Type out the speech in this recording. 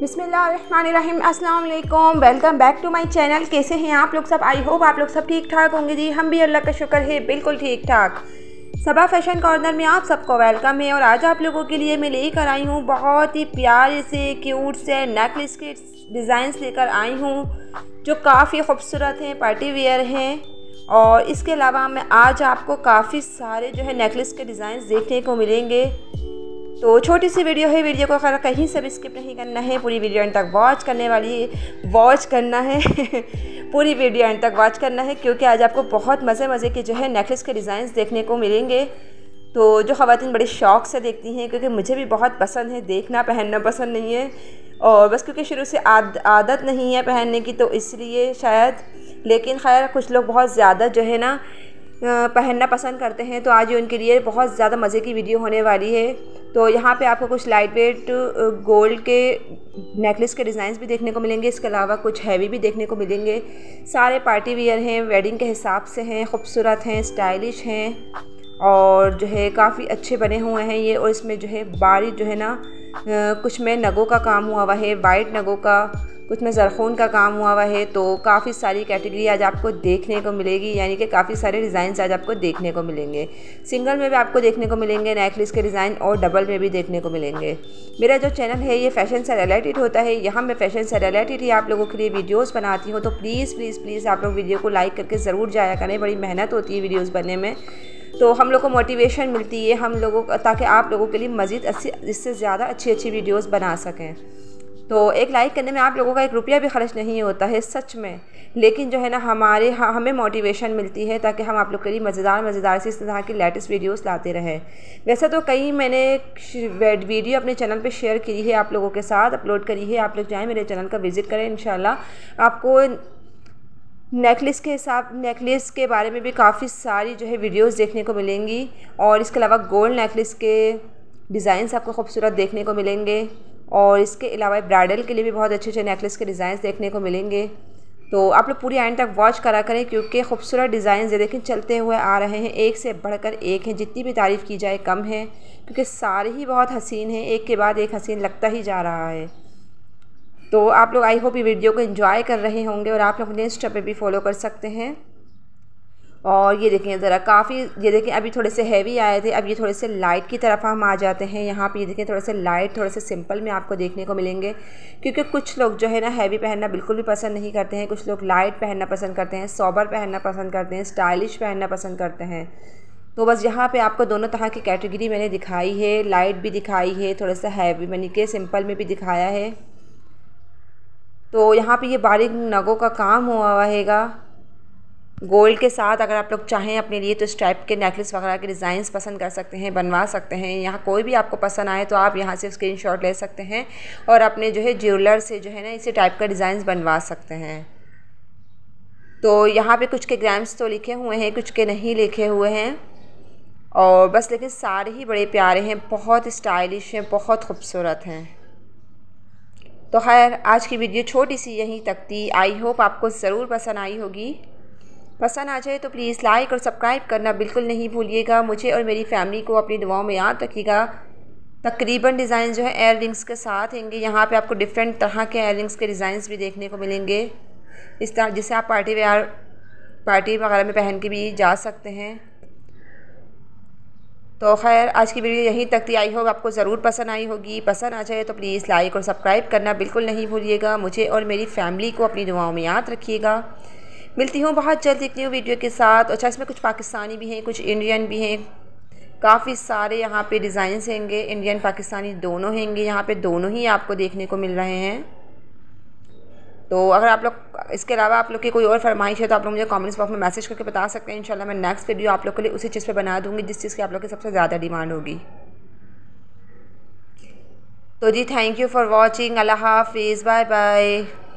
बिसमीम अल्लाम welcome back to my channel कैसे हैं आप लोग सब आई होप आप लोग सब ठीक ठाक होंगे जी हम भी अल्लाह का शुक्र है बिल्कुल ठीक ठाक सबा फैशन कॉर्नर में आप सबको वेलकम है और आज आप लोगों के लिए मैं लेकर आई हूँ बहुत ही प्यारे से क्यूट से नेकलेस के डिज़ाइंस लेकर आई हूँ जो काफ़ी खूबसूरत हैं पार्टी वेयर हैं और इसके अलावा मैं आज आपको काफ़ी सारे जो है नेकलेस के डिज़ाइंस देखने को मिलेंगे तो छोटी सी वीडियो है वीडियो को अगर कहीं से भी स्किप नहीं करना है पूरी वीडियो एंड तक वॉच करने वाली वॉच करना है पूरी वीडियो एंड तक वॉच करना है क्योंकि आज आपको बहुत मज़े मज़े के जो है नेकलेस के डिज़ाइंस देखने को मिलेंगे तो जो ख़वान बड़े शौक़ से देखती हैं क्योंकि मुझे भी बहुत पसंद है देखना पहनना पसंद नहीं है और बस क्योंकि शुरू से आद, आदत नहीं है पहनने की तो इसलिए शायद लेकिन खैर कुछ लोग बहुत ज़्यादा जो है ना पहनना पसंद करते हैं तो आज उनके लिए बहुत ज़्यादा मज़े की वीडियो होने वाली है तो यहाँ पे आपको कुछ लाइट वेट गोल्ड के नेकलेस के डिज़ाइंस भी देखने को मिलेंगे इसके अलावा कुछ हैवी भी देखने को मिलेंगे सारे पार्टी वियर हैं वेडिंग के हिसाब से हैं खूबसूरत हैं स्टाइलिश हैं और जो है काफ़ी अच्छे बने हुए हैं ये और इसमें जो है बारी जो है ना कुछ में नगों का काम हुआ हुआ है वाइट नगों का कुछ में ज़रखून का काम हुआ हुआ है तो काफ़ी सारी कैटेगरी आज आपको देखने को मिलेगी यानी कि काफ़ी सारे डिज़ाइन आज आपको देखने को मिलेंगे सिंगल में भी आपको देखने को मिलेंगे नेकलिस के डिज़ाइन और डबल में भी देखने को मिलेंगे मेरा जो चैनल है ये फैशन से रिलेटेड होता है यहाँ मैं फैशन से रिलेटेड ही आप लोगों के लिए वीडियोज़ बनाती हूँ तो प्लीज़ प्लीज़ प्लीज़ आप लोग वीडियो को लाइक करके ज़रूर जाया करें बड़ी मेहनत होती है वीडियोज़ बनने में तो हम लोग को मोटिवेशन मिलती है हम लोगों ताकि आप लोगों के लिए मज़ीद इससे ज़्यादा अच्छी अच्छी वीडियोज़ बना सकें तो एक लाइक करने में आप लोगों का एक रुपया भी खर्च नहीं होता है सच में लेकिन जो है ना हमारे हाँ, हमें मोटिवेशन मिलती है ताकि हम आप लोग के लिए मज़ेदार मज़ेदार से इस तरह की लेटेस्ट वीडियोस लाते रहे वैसे तो कई मैंने वीडियो अपने चैनल पे शेयर की है आप लोगों के साथ अपलोड करी है आप लोग जाएँ मेरे चैनल का विज़िट करें इन आपको नेकलेस के हिसाब नेकलेस के बारे में भी काफ़ी सारी जो है वीडियोज़ देखने को मिलेंगी और इसके अलावा गोल्ड नेकलेस के डिज़ाइंस आपको खूबसूरत देखने को मिलेंगे और इसके अलावा ब्राइडल के लिए भी बहुत अच्छे अच्छे नेकलेस के डिज़ाइंस देखने को मिलेंगे तो आप लोग पूरी एंड तक वॉच करा करें क्योंकि खूबसूरत डिज़ाइन ये देखें चलते हुए आ रहे हैं एक से बढ़कर एक हैं जितनी भी तारीफ़ की जाए कम है क्योंकि सारे ही बहुत हसीन हैं एक के बाद एक हसीन लगता ही जा रहा है तो आप लोग आई होप ये वीडियो को एंजॉय कर रहे होंगे और आप लोग अपने इंस्टा पे भी फॉलो कर सकते हैं और ये देखें ज़रा काफ़ी ये देखें अभी थोड़े से हैवी आए थे अब ये थोड़े से लाइट की तरफ हम आ जाते हैं यहाँ पे ये देखें थोड़े से लाइट थोड़े से सिंपल में आपको देखने को मिलेंगे क्योंकि कुछ लोग जो है ना हैवी पहनना बिल्कुल भी पसंद नहीं करते हैं कुछ लोग लाइट पहनना पसंद करते हैं सॉबर पहनना पसंद करते हैं स्टाइलिश पहनना पसंद करते हैं तो बस यहाँ पर आपको दोनों तरह की कैटेगरी मैंने दिखाई है लाइट भी दिखाई है थोड़ा सा हैवी मैंने के सिंपल में भी दिखाया है तो यहाँ पर ये बारीक नगों का काम हुआ रहेगा गोल्ड के साथ अगर आप लोग चाहें अपने लिए तो इस टाइप के नेकलेस वगैरह के डिज़ाइंस पसंद कर सकते हैं बनवा सकते हैं यहाँ कोई भी आपको पसंद आए तो आप यहाँ से स्क्रीनशॉट ले सकते हैं और अपने जो है ज्वेलर से जो है ना इसी टाइप का डिज़ाइंस बनवा सकते हैं तो यहाँ पे कुछ के ग्राम्स तो लिखे हुए हैं कुछ के नहीं लिखे हुए हैं और बस लेकिन सारे ही बड़े प्यारे हैं बहुत स्टाइलिश हैं बहुत खूबसूरत हैं तो खैर आज की वीडियो छोटी सी यहीं तक थी आई होप आपको ज़रूर पसंद आई होगी पसंद आ जाए तो प्लीज़ लाइक और सब्सक्राइब करना बिल्कुल नहीं भूलिएगा मुझे और मेरी फैमिली को अपनी दुआओं में याद रखिएगा तकरीबन डिज़ाइन जो है एयर रिंग्स के साथ होंगे यहाँ पे आपको डिफरेंट तरह के एयर रिंग्स के डिज़ाइन भी देखने को मिलेंगे इस तरह जिसे आप पार्टी वेयर पार्टी वगैरह में पहन के भी जा सकते हैं तो खैर आज की वीडियो यहीं तक थी आई होप आपको ज़रूर पसंद आई होगी पसंद आ जाए तो प्लीज़ लाइक और सब्सक्राइब करना बिल्कुल नहीं भूलिएगा मुझे और मेरी फैमिली को अपनी दुआओं में याद रखिएगा मिलती हूँ बहुत जल्द एक न्यू वीडियो के साथ अच्छा इसमें कुछ पाकिस्तानी भी हैं कुछ इंडियन भी हैं काफ़ी सारे यहाँ पे डिज़ाइंस होंगे इंडियन पाकिस्तानी दोनों होंगे यहाँ पे दोनों ही आपको देखने को मिल रहे हैं तो अगर आप लोग इसके अलावा आप लोग की कोई और फरमाइश है तो आप लोग मुझे कॉमेंट्स बॉक्स में मैसेज करके बता सकते हैं इंशाल्लाह मैं नेक्स्ट वीडियो आप लोग के लिए उसी चीज़ पे बना दूँगी जिस चीज़ की आप लोग की सबसे ज़्यादा डिमांड होगी तो जी थैंक यू फॉर वॉचिंग अल्लाह हाफिज़ बाय बाय